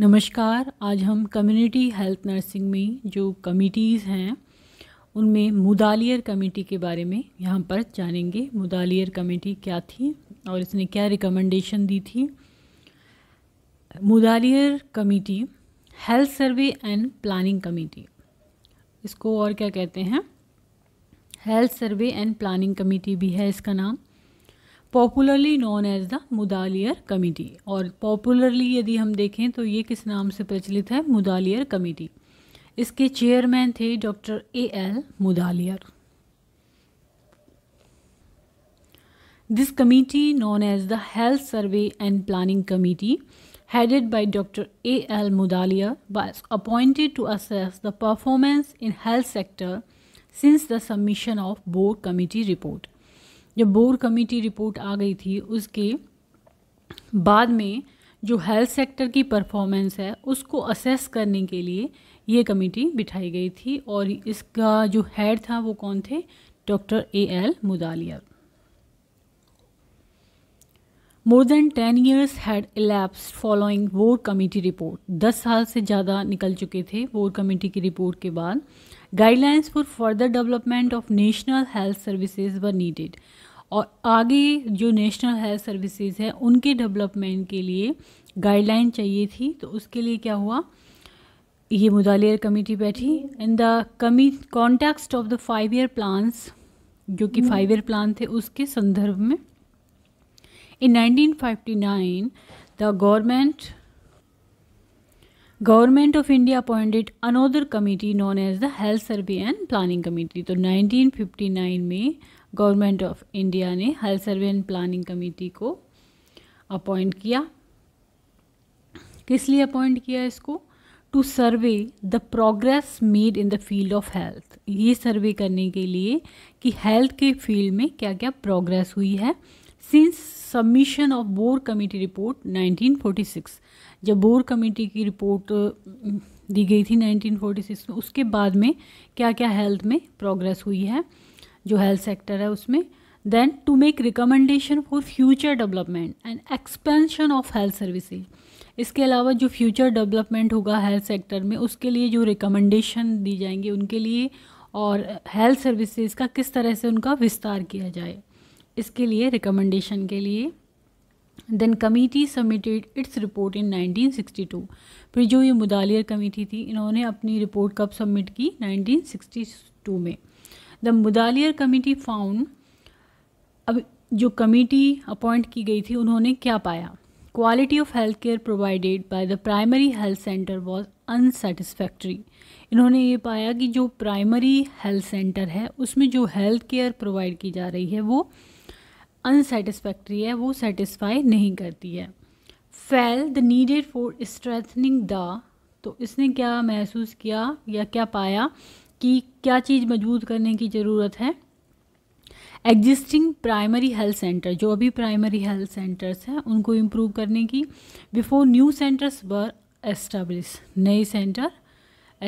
नमस्कार आज हम कम्युनिटी हेल्थ नर्सिंग में जो कमिटीज़ हैं उनमें मुदालियर कमेटी के बारे में यहाँ पर जानेंगे मुदालियर कमेटी क्या थी और इसने क्या रिकमेंडेशन दी थी Mudaliar committee health survey and planning committee इसको और क्या कहते हैं health survey and planning committee भी है इसका नाम popularly known as the Mudaliar committee और पॉपुलरली यदि हम देखें तो ये किस नाम से प्रचलित है मुदालियर कमेटी इसके चेयरमैन थे doctor A L Mudaliar this committee known as the health survey and planning committee headed by doctor A L Mudaliar was appointed to assess the performance in health sector since the submission of बोर्ड committee report जब Bhore committee report आ गई थी उसके बाद में जो health sector की परफॉर्मेंस है उसको असेस करने के लिए ये कमेटी बिठाई गई थी और इसका जो हेड था वो कौन थे doctor A L Mudaliar more than ten years had elapsed following Bhore committee report दस साल से ज़्यादा निकल चुके थे वोर कमेटी की रिपोर्ट के बाद guidelines for further development of national health services were needed और आगे जो नेशनल हेल्थ सर्विसेज हैं उनके डेवलपमेंट के लिए गाइडलाइन चाहिए थी तो उसके लिए क्या हुआ ये मुदालियर कमेटी बैठी इन द कमी context of the five year plans जो कि फाइव ईयर प्लान थे उसके संदर्भ में In 1959, the government government of India appointed another committee known as the health survey and planning committee तो 1959 में गवर्नमेंट ऑफ इंडिया ने health survey and planning committee को अपॉइंट किया किस लिए अपॉइंट किया इसको to survey the progress made in the field of health ये सर्वे करने के लिए कि हेल्थ के फील्ड में क्या क्या प्रोग्रेस हुई है since submission of Bhore committee report 1946 जब बोर कमेटी की रिपोर्ट दी गई थी 1946 में उसके बाद में क्या क्या हेल्थ में प्रोग्रेस हुई है जो हेल्थ सेक्टर है उसमें then to make recommendation for future development and expansion of health services इसके अलावा जो फ्यूचर डेवलपमेंट होगा हेल्थ सेक्टर में उसके लिए जो रिकमेंडेशन दी जाएंगे उनके लिए और हेल्थ सर्विसेज का किस तरह से उनका विस्तार किया जाए इसके लिए रिकमेंडेशन के लिए then committee submitted its report in 1962 फिर जो ये मुदालियर कमेटी थी इन्होंने अपनी रिपोर्ट कब सबमिट की 1962 में द मुदालियर कमेटी फाउंड अब जो कमेटी अपॉइंट की गई थी उन्होंने क्या पाया quality of health care provided by the primary health centre was unsatisfactory इन्होंने ये पाया कि जो प्राइमरी हेल्थ सेंटर है उसमें जो हेल्थ केयर प्रोवाइड की जा रही है वो अनसेटिस्फैक्ट्री है वो सेटिस्फाई नहीं करती है felt the needed for strengthening the तो इसने क्या महसूस किया या क्या पाया कि क्या चीज़ मजबूत करने की ज़रूरत है एग्जिस्टिंग प्राइमरी हेल्थ सेंटर जो अभी प्राइमरी हेल्थ सेंटर्स हैं उनको इम्प्रूव करने की before new centres were establish नए सेंटर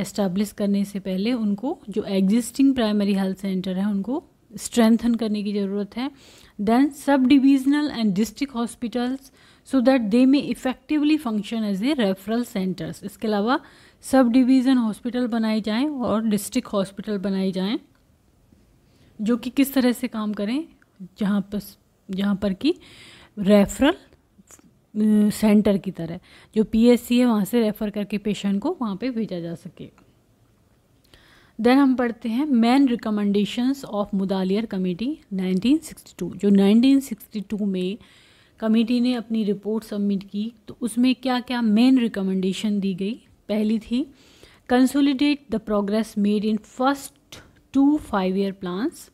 एस्टाब्लिश करने से पहले उनको जो एग्जिस्टिंग प्राइमरी हेल्थ सेंटर है उनको स्ट्रेंथन करने की ज़रूरत है then sub divisional and district hospitals so that they may effectively function as a referral centres इसके अलावा सब डिवीज़न हॉस्पिटल बनाए जाएं और डिस्ट्रिक्ट हॉस्पिटल बनाए जाएं जो कि किस तरह से काम करें जहाँ पर जहाँ पर कि रेफरल सेंटर की तरह जो पीएससी है वहाँ से रेफ़र करके पेशेंट को वहाँ पे भेजा जा सके देन हम पढ़ते हैं main recommendations of Mudaliar committee 1962 जो 1962 में कमेटी ने अपनी रिपोर्ट सबमिट की तो उसमें क्या क्या मेन रिकमेंडेशन दी गई पहली थी consolidate the progress made in first two five year plans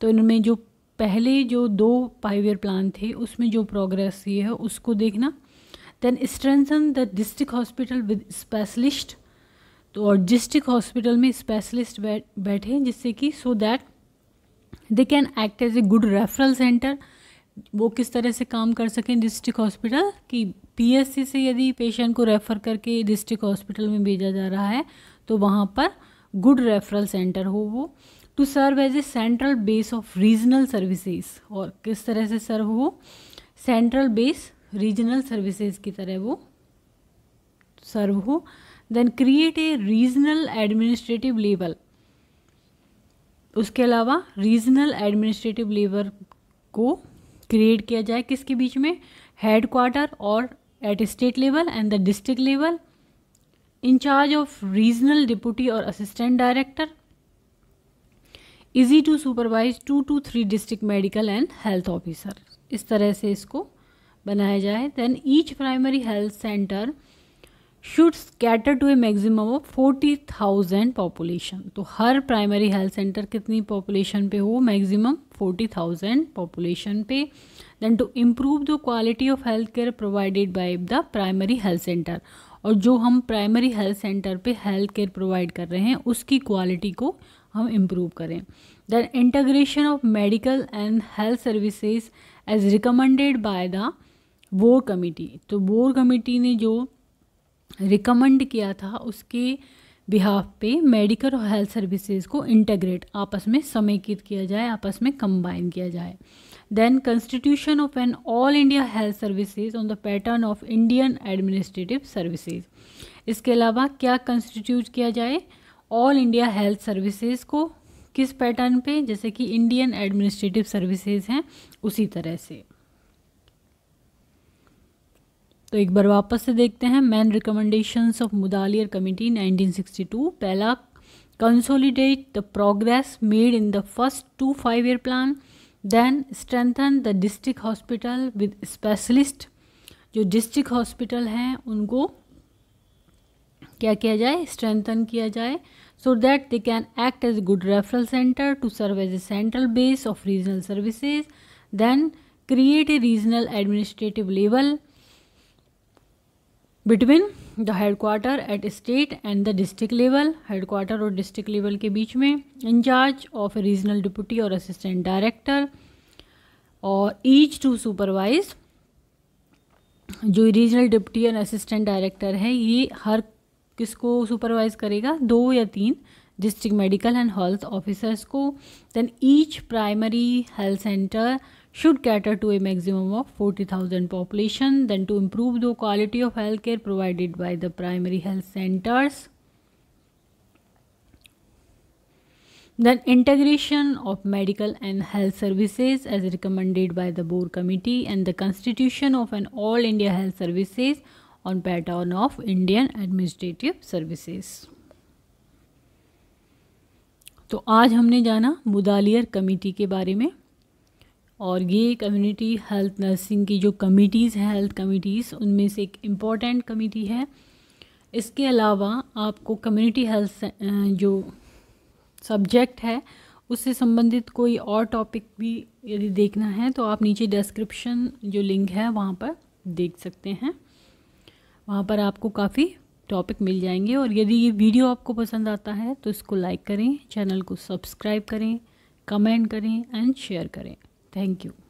तो इनमें जो पहले जो दो फाइव ईयर प्लान थे उसमें जो प्रोग्रेस ये है उसको देखना then strengthen the district hospital with specialist तो और डिस्ट्रिक्ट हॉस्पिटल में स्पेशलिस्ट बैठ बैठे जिससे कि so that they can act as a good referral centre वो किस तरह से काम कर सकें डिस्ट्रिक्ट हॉस्पिटल कि पीएससी से यदि पेशेंट को रेफ़र करके डिस्ट्रिक्ट हॉस्पिटल में भेजा जा रहा है तो वहाँ पर गुड रेफरल सेंटर हो वो to serve as a central base of regional services और किस तरह से सर्व हो सेंट्रल बेस रीजनल सर्विसेज की तरह वो serve हो then create a regional administrative level उसके अलावा रीजनल एडमिनिस्ट्रेटिव लेवल को क्रिएट किया जाए किसके बीच में हेड क्वार्टर और at state level and the district level incharge of regional deputy और assistant director each to supervise two to three district medical and health officer इस तरह से इसको बनाया जाए then each primary health centre should cater to a maximum of forty thousand population तो हर primary health centre कितनी पॉपुलेशन पे हो मैगजिमम फोर्टी थाउजेंड पॉपुलेशन पे then to improve the quality of health care provided by the primary health centre और जो हम primary health centre पे हेल्थ केयर प्रोवाइड कर रहे हैं उसकी क्वालिटी को हम इम्प्रूव करें then integration of medical and health services as recommended by the Bhore committee तो बोर कमिटी ने जो रिकमेंड किया था उसके बिहाफ पे मेडिकल और हेल्थ सर्विसेज को इंटेग्रेट आपस में समेकित किया जाए आपस में कंबाइन किया जाए then constitution of an all India health services on the pattern of Indian administrative services इसके अलावा क्या कंस्टिट्यूट किया जाए ऑल इंडिया हेल्थ सर्विसेज को किस पैटर्न पे जैसे कि इंडियन एडमिनिस्ट्रेटिव सर्विसेज हैं उसी तरह से तो एक बार वापस से देखते हैं main recommendations of Mudaliar committee 1962 पहला consolidate the progress made in the first two five year plan then strengthen the district hospital with specialist जो डिस्ट्रिक्ट हॉस्पिटल हैं उनको क्या किया जाए स्ट्रेंथन किया जाए so that they can act as good referral centre to serve as a central base of regional services then create a regional administrative level between the headquarter at state and the district level headquarter और district level के बीच में incharge of regional deputy और assistant director और each to supervise जो regional deputy और assistant director है ये हर किसको सुपरवाइज करेगा दो या तीन District Medical and Health Officers. को then each primary health centre should cater to a maximum of 40,000 population. Then to improve the quality of healthcare provided by the primary health centers. Then integration of medical and health services as recommended by the board committee and the constitution of an all India health services on pattern of Indian administrative services. तो आज हमने जाना Mudaliar committee के बारे में और ये community health nursing की जो कमिटीज़ हैं हेल्थ कमिटीज़ उनमें से एक इम्पॉर्टेंट कमेटी है इसके अलावा आपको कम्युनिटी हेल्थ जो सब्जेक्ट है उससे संबंधित कोई और टॉपिक भी यदि देखना है तो आप नीचे डिस्क्रिप्शन जो लिंक है वहाँ पर देख सकते हैं वहाँ पर आपको काफ़ी टॉपिक मिल जाएंगे और यदि ये वीडियो आपको पसंद आता है तो इसको लाइक करें चैनल को सब्सक्राइब करें कमेंट करें एंड शेयर करें थैंक यू